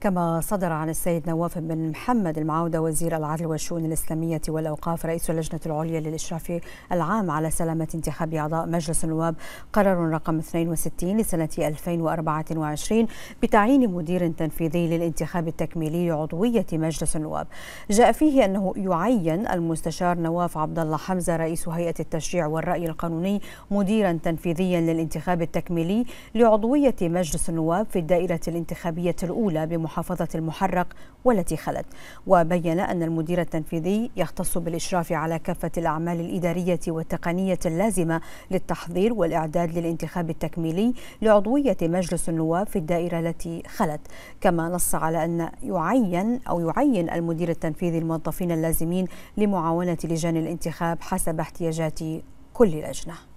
كما صدر عن السيد نواف بن محمد المعاودة وزير العدل والشؤون الإسلامية والأوقاف رئيس اللجنة العليا للإشراف العام على سلامة انتخاب أعضاء مجلس النواب قرار رقم 62 لسنة 2024 بتعيين مدير تنفيذي للانتخاب التكميلي لعضوية مجلس النواب جاء فيه أنه يعين المستشار نواف عبد الله حمزة رئيس هيئة التشريع والرأي القانوني مديرا تنفيذيا للانتخاب التكميلي لعضوية مجلس النواب في الدائرة الانتخابية الأولى بم محافظة المحرق والتي خلت وبين أن المدير التنفيذي يختص بالإشراف على كافة الأعمال الإدارية والتقنية اللازمة للتحضير والإعداد للانتخاب التكميلي لعضوية مجلس النواب في الدائرة التي خلت كما نص على أن يعين أو يعين المدير التنفيذي الموظفين اللازمين لمعاونة لجان الانتخاب حسب احتياجات كل لجنه